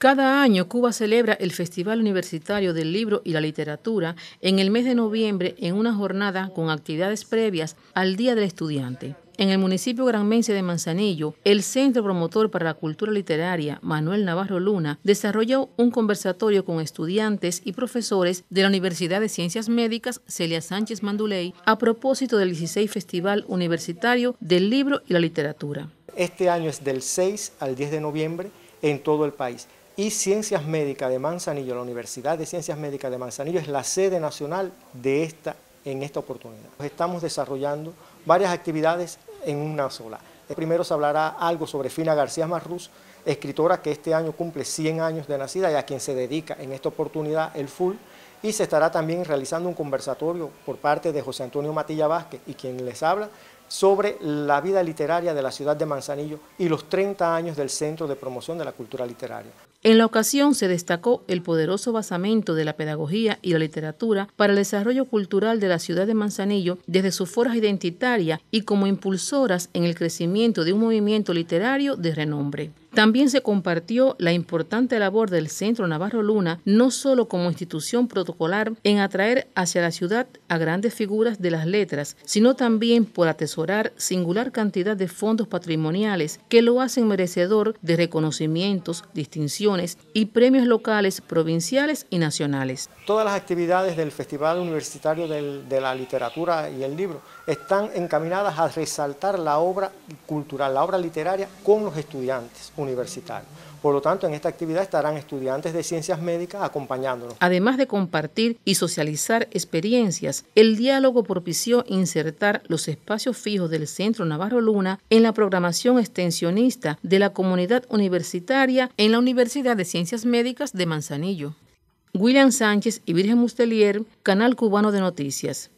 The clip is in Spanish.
Cada año Cuba celebra el Festival Universitario del Libro y la Literatura en el mes de noviembre en una jornada con actividades previas al Día del Estudiante. En el municipio granmense de Manzanillo, el Centro Promotor para la Cultura Literaria, Manuel Navarro Luna, desarrolló un conversatorio con estudiantes y profesores de la Universidad de Ciencias Médicas Celia Sánchez Manduley a propósito del 16 Festival Universitario del Libro y la Literatura. Este año es del 6 al 10 de noviembre en todo el país y Ciencias Médicas de Manzanillo, la Universidad de Ciencias Médicas de Manzanillo es la sede nacional de esta, en esta oportunidad. Estamos desarrollando varias actividades en una sola. Primero se hablará algo sobre Fina García Marrús, escritora que este año cumple 100 años de nacida y a quien se dedica en esta oportunidad el full. Y se estará también realizando un conversatorio por parte de José Antonio Matilla Vázquez y quien les habla sobre la vida literaria de la ciudad de Manzanillo y los 30 años del Centro de Promoción de la Cultura Literaria. En la ocasión se destacó el poderoso basamento de la pedagogía y la literatura para el desarrollo cultural de la ciudad de Manzanillo desde sus forja identitaria y como impulsoras en el crecimiento de un movimiento literario de renombre. También se compartió la importante labor del Centro Navarro Luna, no solo como institución protocolar en atraer hacia la ciudad a grandes figuras de las letras, sino también por atesorar singular cantidad de fondos patrimoniales que lo hacen merecedor de reconocimientos, distinciones y premios locales, provinciales y nacionales. Todas las actividades del Festival Universitario de la Literatura y el Libro están encaminadas a resaltar la obra cultural, la obra literaria con los estudiantes universitario. Por lo tanto, en esta actividad estarán estudiantes de ciencias médicas acompañándonos. Además de compartir y socializar experiencias, el diálogo propició insertar los espacios fijos del Centro Navarro Luna en la programación extensionista de la comunidad universitaria en la Universidad de Ciencias Médicas de Manzanillo. William Sánchez y Virgen Mustelier, Canal Cubano de Noticias.